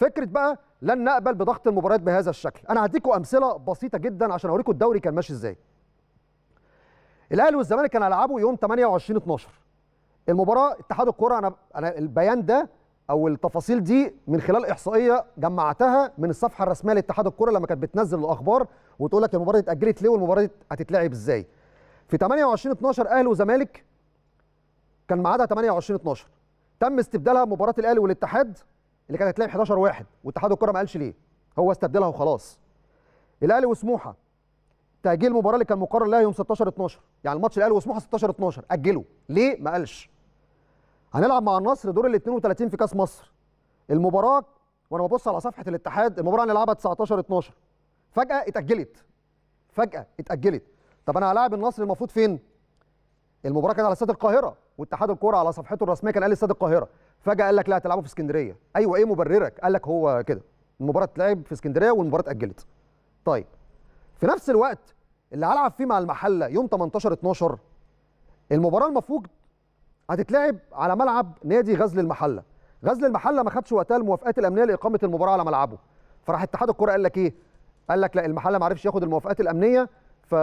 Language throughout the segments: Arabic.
فكره بقى لن نقبل بضغط المباريات بهذا الشكل انا هديكم امثله بسيطه جدا عشان اوريكم الدوري كان ماشي ازاي الاهلي والزمالك كانوا هيلعبوا يوم 28 12 المباراه اتحاد الكوره انا انا البيان ده او التفاصيل دي من خلال احصائيه جمعتها من الصفحه الرسميه لاتحاد الكوره لما كانت بتنزل الاخبار وتقول لك المباراه اتاجلت ليه والمباراه هتتلعب ازاي في 28 12 اهلي وزمالك كان ميعادها 28 12 تم استبدالها مباراه الاهلي والاتحاد اللي كانت هتلاعب 11 واحد واتحاد الكره ما قالش ليه هو استبدلها وخلاص الاهلي وسموحه تاجيل المباراه اللي كان مقرر لها يوم 16 12 يعني الماتش الاهلي وسموحه 16 12 اجله ليه ما قالش هنلعب مع النصر دور ال 32 في كاس مصر المباراه وانا ببص على صفحه الاتحاد المباراه هنلعبها 19 12 فجاه اتاجلت فجاه اتاجلت طب انا هلاعب النصر المفروض فين المباراه كانت على استاد القاهره واتحاد الكوره على صفحته الرسميه كان قال استاد القاهره فجاه قال لك لا هتلعبوا في اسكندريه ايوه ايه مبررك قال لك هو كده المباراه تلعب في اسكندريه والمباراه اتاجلت طيب في نفس الوقت اللي هلعب فيه مع المحله يوم 18 12 المباراه المفروض هتتلعب على ملعب نادي غزل المحله غزل المحله ما خدش وقتها الموافقات الامنيه لاقامه المباراه على ملعبه فراح اتحاد الكره قال لك ايه قال لك لا المحله ما عرفش ياخد الموافقات الامنيه ف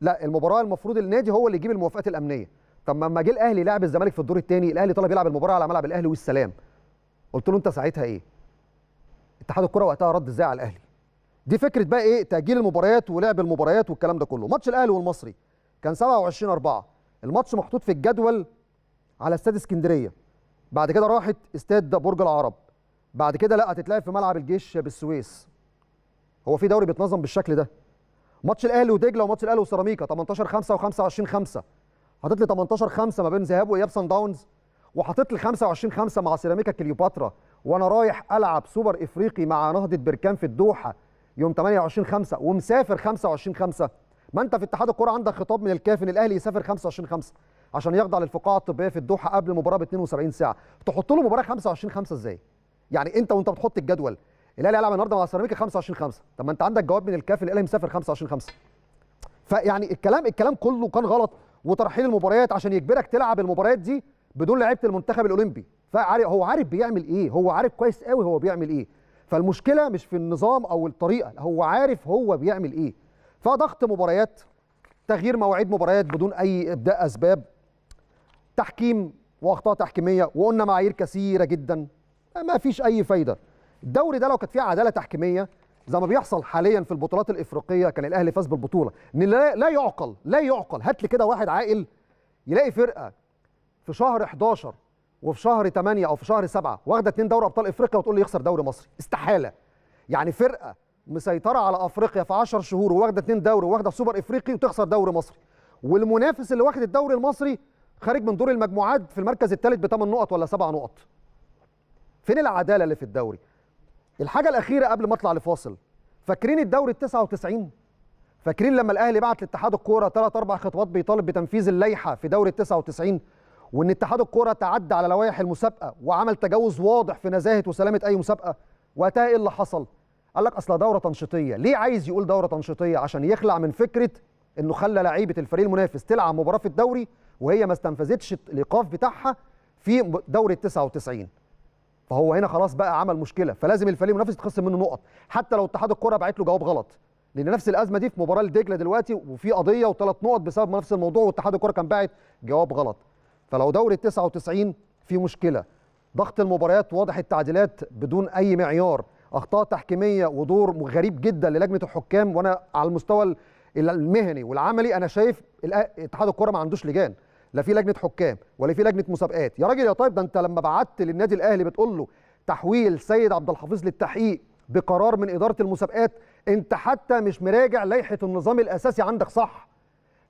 لا المباراه المفروض النادي هو اللي يجيب الموافقات الامنيه طب ما جه الاهلي لعب الزمالك في الدور الثاني الاهلي طلب يلعب المباراه على ملعب الاهلي والسلام قلت له انت ساعتها ايه اتحاد الكره وقتها رد ازاي على الاهلي دي فكره بقى ايه تاجيل المباريات ولعب المباريات والكلام ده كله ماتش الاهلي والمصري كان 27 4 الماتش محطوط في الجدول على استاد اسكندريه بعد كده راحت استاد برج العرب بعد كده لا هتتلعب في ملعب الجيش بالسويس هو في دوري بيتنظم بالشكل ده ماتش الاهلي ودجله وماتش الاهلي وسيراميكا 18 5 و25 5 حاطط لي 18 5 ما بين ذهاب واياب سان داونز وحاطط لي 25 5 مع سيراميكا كليوباترا وانا رايح العب سوبر افريقي مع نهضه بركان في الدوحه يوم 28 5 ومسافر 25 5 ما انت في اتحاد الكوره عندك خطاب من الكاف ان الاهلي يسافر 25 5 عشان يخضع للفقاعه الطبيه في الدوحه قبل المباراه ب 72 ساعه تحط له مباراه 25 5 ازاي يعني انت وانت بتحط الجدول الاهلي هيلعب النهارده مع سيراميكا 25 5 طب ما انت عندك جواب من الكاف الاهلي مسافر 25 5 فيعني الكلام الكلام كله كان غلط وترحيل المباريات عشان يجبرك تلعب المباريات دي بدون لعيبه المنتخب الاولمبي فعارف هو عارف بيعمل ايه هو عارف كويس قوي هو بيعمل ايه فالمشكله مش في النظام او الطريقه هو عارف هو بيعمل ايه فضغط مباريات تغيير مواعيد مباريات بدون اي ابداء اسباب تحكيم واخطاء تحكيميه وقلنا معايير كثيره جدا ما فيش اي فايده الدوري ده لو كانت فيه عداله تحكيميه زي ما بيحصل حاليا في البطولات الافريقيه كان الاهلي فاز بالبطوله ان لا, لا يعقل لا يعقل هات لي كده واحد عاقل يلاقي فرقه في شهر 11 وفي شهر 8 او في شهر 7 واخده اثنين دوري ابطال افريقيا وتقول لي يخسر دوري مصري استحاله يعني فرقه مسيطره على افريقيا في 10 شهور وواخده اثنين دوري وواخده سوبر افريقي وتخسر دوري مصري والمنافس اللي واخد الدوري المصري خارج من دور المجموعات في المركز الثالث بثمان نقط ولا سبع نقط فين العداله اللي في الدوري الحاجه الاخيره قبل ما اطلع لفاصل فاكرين الدوري ال 99 فاكرين لما الاهلي بعت لاتحاد الكوره ثلاث اربع خطوات بيطالب بتنفيذ اللائحه في دوري ال 99 وان اتحاد الكوره تعدى على لوائح المسابقه وعمل تجاوز واضح في نزاهه وسلامه اي مسابقه وقتها ايه اللي حصل؟ قال لك اصل دوره تنشيطيه، ليه عايز يقول دوره تنشيطيه؟ عشان يخلع من فكره انه خلى لعيبه الفريق المنافس تلعب مباراه في الدوري وهي ما استنفذتش الايقاف بتاعها في دوري ال 99. فهو هنا خلاص بقى عمل مشكله فلازم الفريق المنافس يتخصم منه نقط حتى لو اتحاد الكره بعت له جواب غلط لان نفس الازمه دي في مباراه لدجله دلوقتي وفي قضيه وثلاث نقط بسبب نفس الموضوع واتحاد الكره كان باعت جواب غلط فلو دوري 99 في مشكله ضغط المباريات واضح التعديلات بدون اي معيار اخطاء تحكيميه ودور غريب جدا للجنه الحكام وانا على المستوى المهني والعملي انا شايف اتحاد الكره ما عندوش لجان لا في لجنه حكام ولا في لجنه مسابقات يا راجل يا طيب ده انت لما بعت للنادي الاهلي بتقول له تحويل سيد عبد الحفيظ للتحقيق بقرار من اداره المسابقات انت حتى مش مراجع لائحه النظام الاساسي عندك صح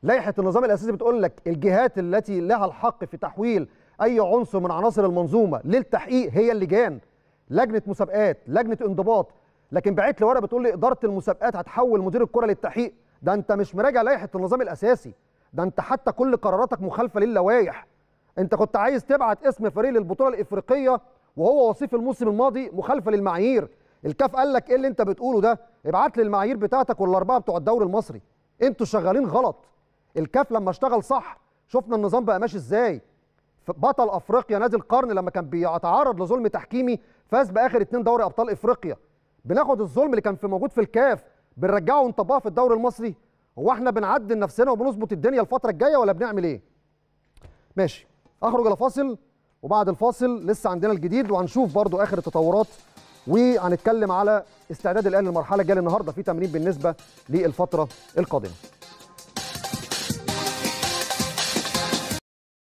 لائحه النظام الاساسي بتقول لك الجهات التي لها الحق في تحويل اي عنصر من عناصر المنظومه للتحقيق هي اللجان لجنه مسابقات لجنه انضباط لكن بعت لي ورقه بتقول لي اداره المسابقات هتحول مدير الكره للتحقيق ده انت مش مراجع لائحه النظام الاساسي ده انت حتى كل قراراتك مخالفه للوائح انت كنت عايز تبعت اسم فريق للبطوله الافريقيه وهو وصيف الموسم الماضي مخالفه للمعايير الكاف قال لك ايه اللي انت بتقوله ده ابعت لي المعايير بتاعتك والاربعه بتوع الدوري المصري انتوا شغالين غلط الكاف لما اشتغل صح شفنا النظام بقى ماشي ازاي بطل افريقيا نادي القرن لما كان بيتعرض لظلم تحكيمي فاز باخر اتنين دوري ابطال افريقيا بناخد الظلم اللي كان في موجود في الكاف بنرجعه ونطبقه في الدوري المصري هو احنا بنعدل نفسنا وبنظبط الدنيا الفتره الجايه ولا بنعمل ايه ماشي اخرج الى فاصل وبعد الفاصل لسه عندنا الجديد وهنشوف برضو اخر التطورات وهنتكلم على استعداد الاهلي للمرحله الجايه النهارده في تمرين بالنسبه للفتره القادمه